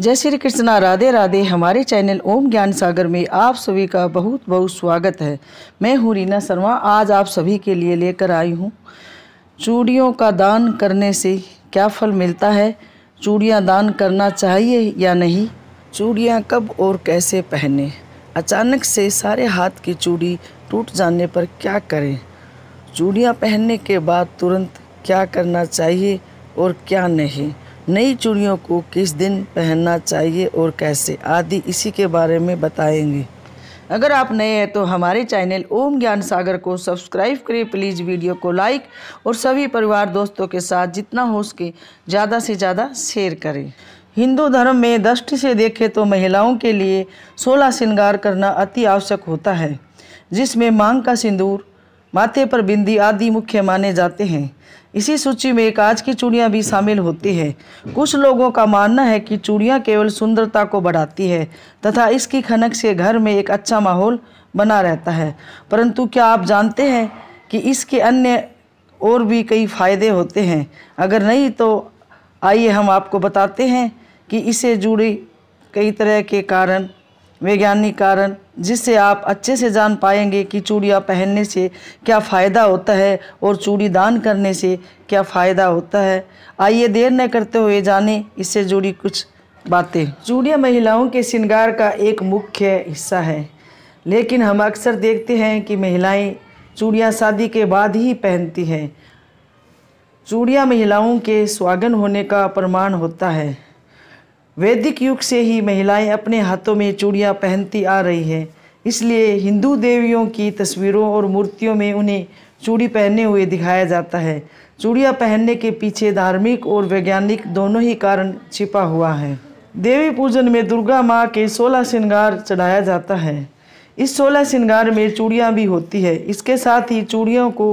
जय श्री कृष्णा राधे राधे हमारे चैनल ओम ज्ञान सागर में आप सभी का बहुत बहुत स्वागत है मैं हूँ रीना शर्मा आज आप सभी के लिए लेकर आई हूँ चूड़ियों का दान करने से क्या फल मिलता है चूड़ियाँ दान करना चाहिए या नहीं चूड़ियाँ कब और कैसे पहने अचानक से सारे हाथ की चूड़ी टूट जाने पर क्या करें चूड़ियाँ पहनने के बाद तुरंत क्या करना चाहिए और क्या नहीं नई चूड़ियों को किस दिन पहनना चाहिए और कैसे आदि इसी के बारे में बताएंगे अगर आप नए हैं तो हमारे चैनल ओम ज्ञान सागर को सब्सक्राइब करें प्लीज़ वीडियो को लाइक और सभी परिवार दोस्तों के साथ जितना हो सके ज़्यादा से ज़्यादा शेयर करें हिंदू धर्म में दृष्टि से देखें तो महिलाओं के लिए सोलह श्रृंगार करना अति आवश्यक होता है जिसमें मांग का सिंदूर माथे पर बिंदी आदि मुख्य माने जाते हैं इसी सूची में आज की चूड़ियाँ भी शामिल होती है कुछ लोगों का मानना है कि चूड़ियाँ केवल सुंदरता को बढ़ाती है तथा इसकी खनक से घर में एक अच्छा माहौल बना रहता है परंतु क्या आप जानते हैं कि इसके अन्य और भी कई फ़ायदे होते हैं अगर नहीं तो आइए हम आपको बताते हैं कि इसे जुड़ी कई तरह के कारण वैज्ञानिक कारण जिससे आप अच्छे से जान पाएंगे कि चूड़ियाँ पहनने से क्या फ़ायदा होता है और चूड़ी दान करने से क्या फ़ायदा होता है आइए देर न करते हुए जाने इससे जुड़ी कुछ बातें चूड़ियाँ महिलाओं के श्रृंगार का एक मुख्य हिस्सा है लेकिन हम अक्सर देखते हैं कि महिलाएं चूड़ियाँ शादी के बाद ही पहनती हैं चूड़ियाँ महिलाओं के स्वागन होने का प्रमाण होता है वैदिक युग से ही महिलाएं अपने हाथों में चूड़ियाँ पहनती आ रही है इसलिए हिंदू देवियों की तस्वीरों और मूर्तियों में उन्हें चूड़ी पहने हुए दिखाया जाता है चूड़ियाँ पहनने के पीछे धार्मिक और वैज्ञानिक दोनों ही कारण छिपा हुआ है देवी पूजन में दुर्गा माँ के सोलह श्रृंगार चढ़ाया जाता है इस सोलह श्रृंगार में चूड़ियाँ भी होती है इसके साथ ही चूड़ियों को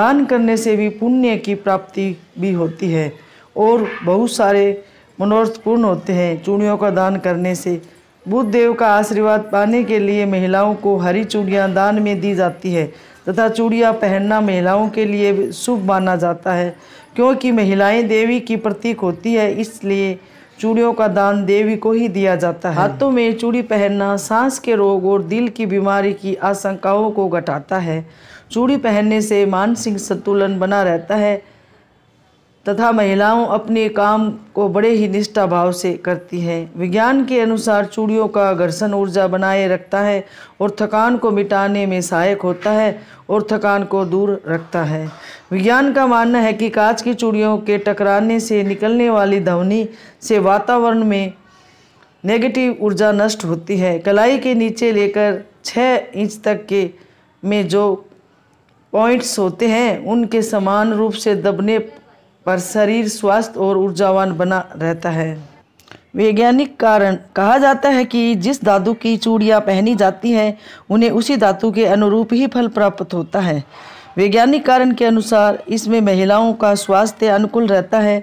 दान करने से भी पुण्य की प्राप्ति भी होती है और बहुत सारे मनोरथ पूर्ण होते हैं चूड़ियों का दान करने से बुद्ध देव का आशीर्वाद पाने के लिए महिलाओं को हरी चूड़ियाँ दान में दी जाती है तथा चूड़ियाँ पहनना महिलाओं के लिए शुभ माना जाता है क्योंकि महिलाएं देवी की प्रतीक होती है इसलिए चूड़ियों का दान देवी को ही दिया जाता है हाथों में चूड़ी पहनना सांस के रोग और दिल की बीमारी की आशंकाओं को घटाता है चूड़ी पहनने से मानसिक संतुलन बना रहता है तथा महिलाओं अपने काम को बड़े ही निष्ठा भाव से करती हैं विज्ञान के अनुसार चूड़ियों का घर्षण ऊर्जा बनाए रखता है और थकान को मिटाने में सहायक होता है और थकान को दूर रखता है विज्ञान का मानना है कि कांच की चूड़ियों के टकराने से निकलने वाली ध्वनि से वातावरण में नेगेटिव ऊर्जा नष्ट होती है कलाई के नीचे लेकर छः इंच तक के में जो पॉइंट्स होते हैं उनके समान रूप से दबने पर शरीर स्वस्थ और ऊर्जावान बना रहता है वैज्ञानिक कारण कहा जाता है कि जिस धातु की चूड़ियाँ पहनी जाती हैं उन्हें उसी धातु के अनुरूप ही फल प्राप्त होता है वैज्ञानिक कारण के अनुसार इसमें महिलाओं का स्वास्थ्य अनुकूल रहता है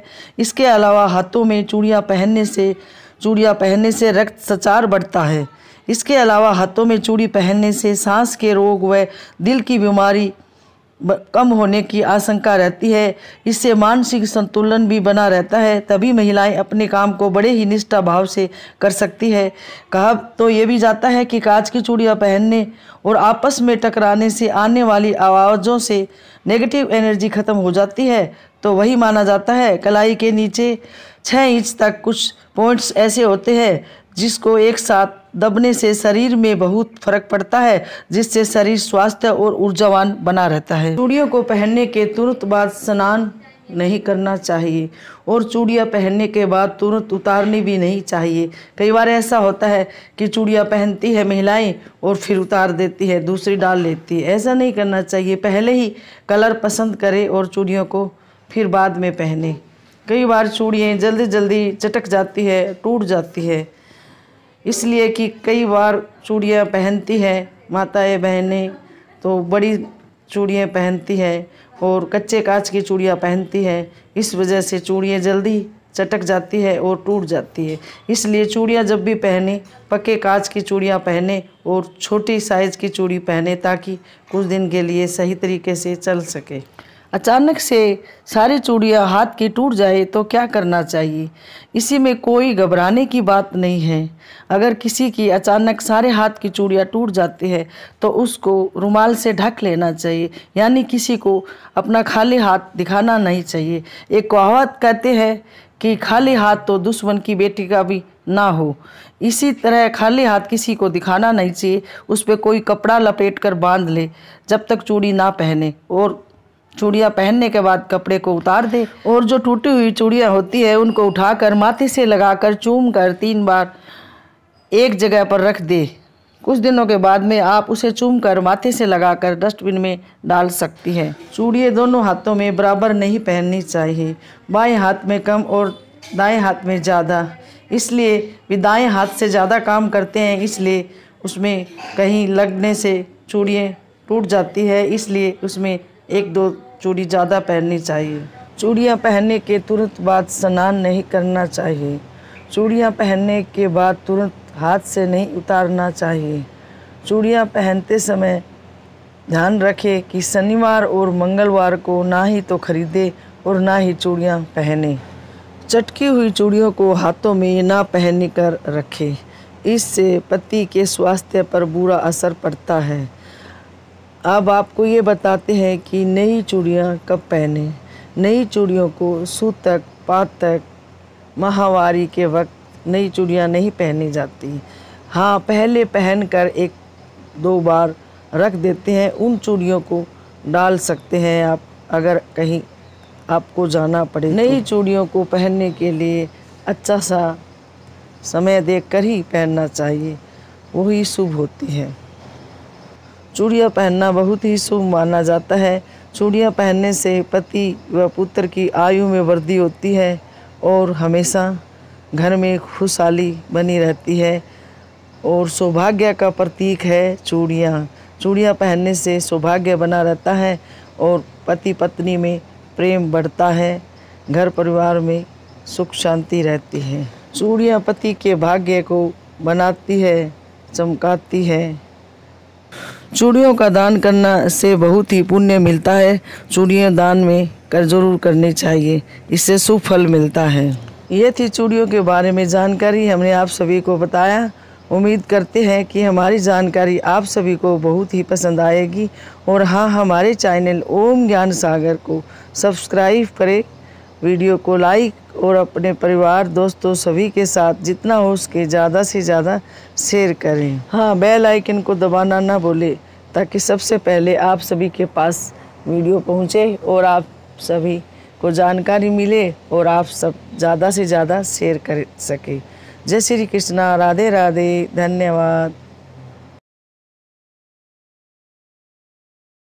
इसके अलावा हाथों में चूड़ियाँ पहनने से चूड़ियाँ पहनने से रक्त सचार बढ़ता है इसके अलावा हाथों में चूड़ी पहनने से सांस के रोग व दिल की बीमारी कम होने की आशंका रहती है इससे मानसिक संतुलन भी बना रहता है तभी महिलाएं अपने काम को बड़े ही निष्ठा भाव से कर सकती है कहा तो ये भी जाता है कि कांच की चूड़ियाँ पहनने और आपस में टकराने से आने वाली आवाज़ों से नेगेटिव एनर्जी खत्म हो जाती है तो वही माना जाता है कलाई के नीचे छः इंच तक कुछ पॉइंट्स ऐसे होते हैं जिसको एक साथ दबने से शरीर में बहुत फर्क पड़ता है जिससे शरीर स्वास्थ्य और ऊर्जावान बना रहता है चूड़ियों को पहनने के तुरंत बाद स्नान नहीं करना चाहिए और चूड़ियाँ पहनने के बाद तुरंत उतारनी भी नहीं चाहिए कई बार ऐसा होता है कि चूड़ियाँ पहनती है महिलाएं और फिर उतार देती है दूसरी डाल लेती है ऐसा नहीं करना चाहिए पहले ही कलर पसंद करें और चूड़ियों को फिर बाद में पहने कई बार चूड़ियाँ जल्दी जल्दी चटक जाती है टूट जाती है इसलिए कि कई बार चूड़ियाँ पहनती हैं माताएं बहनें तो बड़ी चूड़ियाँ पहनती हैं और कच्चे कांच की चूड़ियाँ पहनती हैं इस वजह से चूड़ियाँ जल्दी चटक जाती है और टूट जाती है इसलिए चूड़ियाँ जब भी पहने पक्के कांच की चूड़ियाँ पहने और छोटी साइज़ की चूड़ी पहने ताकि कुछ दिन के लिए सही तरीके से चल सके अचानक से सारी चूड़ियाँ हाथ की टूट जाए तो क्या करना चाहिए इसी में कोई घबराने की बात नहीं है अगर किसी की अचानक सारे हाथ की चूड़ियाँ टूट जाती है तो उसको रुमाल से ढक लेना चाहिए यानी किसी को अपना खाली हाथ दिखाना नहीं चाहिए एक कहावत कहते हैं कि खाली हाथ तो दुश्मन की बेटी का भी ना हो इसी तरह खाली हाथ किसी को दिखाना नहीं चाहिए उस पर कोई कपड़ा लपेट कर बांध ले जब तक चूड़ी ना पहने और चूड़ियाँ पहनने के बाद कपड़े को उतार दे और जो टूटी हुई चूड़ियाँ होती है उनको उठाकर माथे से लगाकर चूम कर तीन बार एक जगह पर रख दे कुछ दिनों के बाद में आप उसे चूम कर माथे से लगाकर डस्टबिन में डाल सकती हैं चूड़िए दोनों हाथों में बराबर नहीं पहननी चाहिए बाएं हाथ में कम और दाएं हाथ में ज़्यादा इसलिए वे दाएं हाथ से ज़्यादा काम करते हैं इसलिए उसमें कहीं लगने से चूड़ियाँ टूट जाती है इसलिए उसमें एक दो चूड़ी ज़्यादा पहननी चाहिए चूड़ियाँ पहनने के तुरंत बाद स्नान नहीं करना चाहिए चूड़ियाँ पहनने के बाद तुरंत हाथ से नहीं उतारना चाहिए चूड़ियाँ पहनते समय ध्यान रखें कि शनिवार और मंगलवार को ना ही तो खरीदे और ना ही चूड़ियाँ पहने चटकी हुई चूड़ियों को हाथों में ना पहन कर रखें इससे पति के स्वास्थ्य पर बुरा असर पड़ता है अब आपको ये बताते हैं कि नई चूड़ियाँ कब पहने नई चूड़ियों को सूतक पातक माहवारी के वक्त नई चूड़ियाँ नहीं पहनी जाती हाँ पहले पहनकर एक दो बार रख देते हैं उन चूड़ियों को डाल सकते हैं आप अगर कहीं आपको जाना पड़े नई चूड़ियों को पहनने के लिए अच्छा सा समय देखकर ही पहनना चाहिए वही शुभ होती है चूड़ियाँ पहनना बहुत ही शुभ माना जाता है चूड़ियाँ पहनने से पति व पुत्र की आयु में वृद्धि होती है और हमेशा घर में खुशहाली बनी रहती है और सौभाग्य का प्रतीक है चूड़ियाँ चूड़ियाँ पहनने से सौभाग्य बना रहता है और पति पत्नी में प्रेम बढ़ता है घर परिवार में सुख शांति रहती है चूड़ियाँ पति के भाग्य को बनाती है चमकाती है चूड़ियों का दान करना से बहुत ही पुण्य मिलता है चूड़ियों दान में कर जरूर करनी चाहिए इससे सुफल मिलता है ये थी चूड़ियों के बारे में जानकारी हमने आप सभी को बताया उम्मीद करते हैं कि हमारी जानकारी आप सभी को बहुत ही पसंद आएगी और हाँ हमारे चैनल ओम ज्ञान सागर को सब्सक्राइब करें वीडियो को लाइक और अपने परिवार दोस्तों सभी के साथ जितना हो सके ज़्यादा से ज़्यादा शेयर करें हाँ बेल आइकन को दबाना ना भूलें ताकि सबसे पहले आप सभी के पास वीडियो पहुंचे और आप सभी को जानकारी मिले और आप सब ज़्यादा से ज़्यादा शेयर कर सके जय श्री कृष्णा राधे राधे धन्यवाद